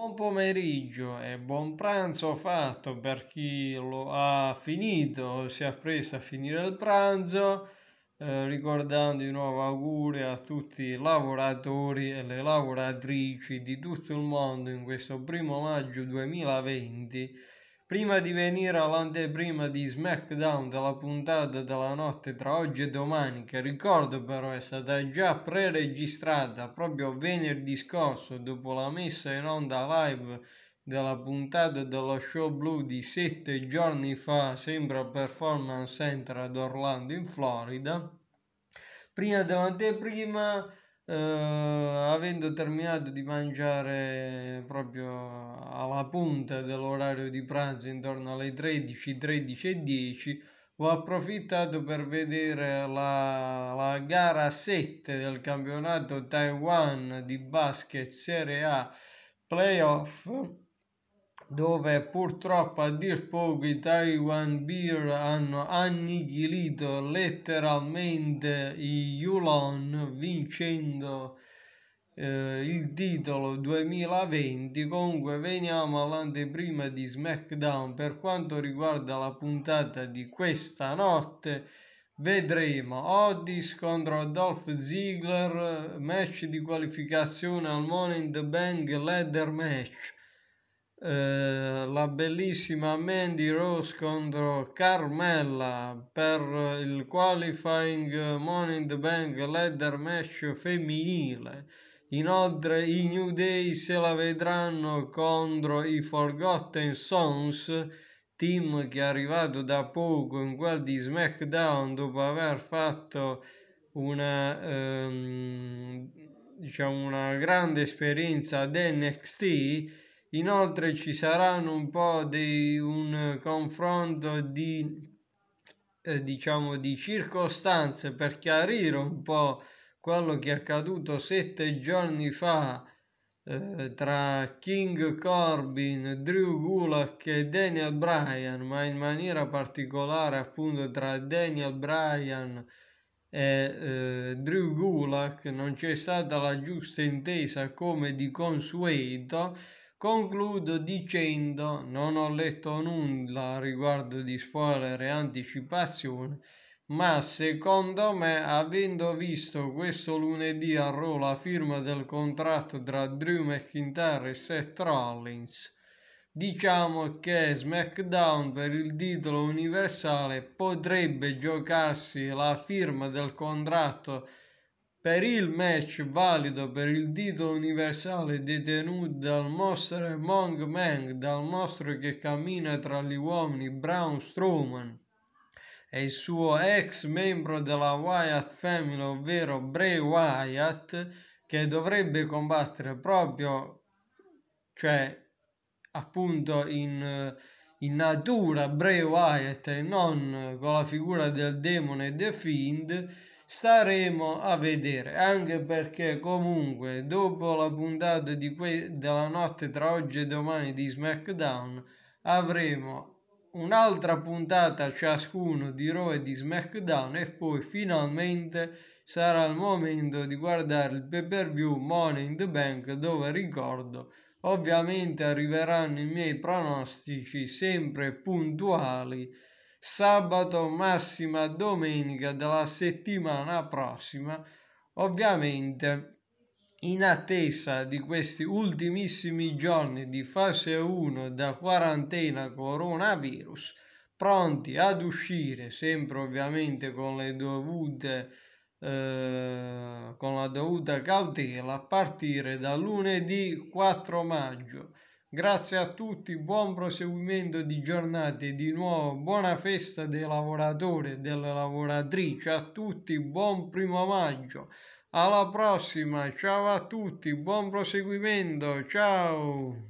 Buon pomeriggio e buon pranzo fatto per chi lo ha finito o si è appreso a finire il pranzo, eh, ricordando di nuovo auguri a tutti i lavoratori e le lavoratrici di tutto il mondo in questo primo maggio 2020 Prima di venire all'anteprima di SmackDown della puntata della notte tra oggi e domani, che ricordo però è stata già pre-registrata proprio venerdì scorso dopo la messa in onda live della puntata dello show blu di sette giorni fa, sembra Performance Center ad Orlando in Florida, prima dell'anteprima eh, avendo terminato di mangiare proprio alla punta dell'orario di pranzo intorno alle 13, 13 e 10 ho approfittato per vedere la, la gara 7 del campionato Taiwan di basket Serie A playoff dove purtroppo a dir poco i Taiwan Beer hanno annichilito letteralmente i Yulon vincendo eh, il titolo 2020 comunque veniamo all'anteprima di SmackDown per quanto riguarda la puntata di questa notte vedremo Otis contro Adolf Ziggler match di qualificazione al Money in the Bank ladder match eh, la bellissima Mandy Rose contro Carmella per il qualifying Money in the Bank leather match femminile. Inoltre i New Day se la vedranno contro i Forgotten Sons, team che è arrivato da poco in quel di SmackDown dopo aver fatto una, ehm, diciamo una grande esperienza ad NXT Inoltre ci saranno un po' di un confronto di eh, diciamo di circostanze per chiarire un po' quello che è accaduto sette giorni fa eh, tra King Corbin, Drew Gulak e Daniel Bryan, ma in maniera particolare appunto tra Daniel Bryan e eh, Drew Gulak non c'è stata la giusta intesa come di consueto Concludo dicendo, non ho letto nulla riguardo di spoiler e anticipazione, ma secondo me, avendo visto questo lunedì a Raw la firma del contratto tra Drew McIntyre e Seth Rollins, diciamo che SmackDown per il titolo universale potrebbe giocarsi la firma del contratto per il match valido per il titolo universale detenuto dal mostro Mong Meng, dal mostro che cammina tra gli uomini Braun Strowman e il suo ex membro della Wyatt Family, ovvero Bray Wyatt, che dovrebbe combattere proprio, cioè appunto in, in natura Bray Wyatt e non con la figura del demone The Fiend staremo a vedere anche perché comunque dopo la puntata di que- della notte tra oggi e domani di SmackDown avremo un'altra puntata ciascuno di Raw e di SmackDown e poi finalmente sarà il momento di guardare il pay per view Money in the Bank dove ricordo ovviamente arriveranno i miei pronostici sempre puntuali sabato, massima domenica della settimana prossima, ovviamente in attesa di questi ultimissimi giorni di fase 1 da quarantena coronavirus, pronti ad uscire, sempre ovviamente con le dovute eh, con la dovuta cautela a partire da lunedì 4 maggio Grazie a tutti, buon proseguimento di giornate di nuovo buona festa dei lavoratori e delle lavoratrici a tutti, buon primo maggio. Alla prossima, ciao a tutti, buon proseguimento, ciao.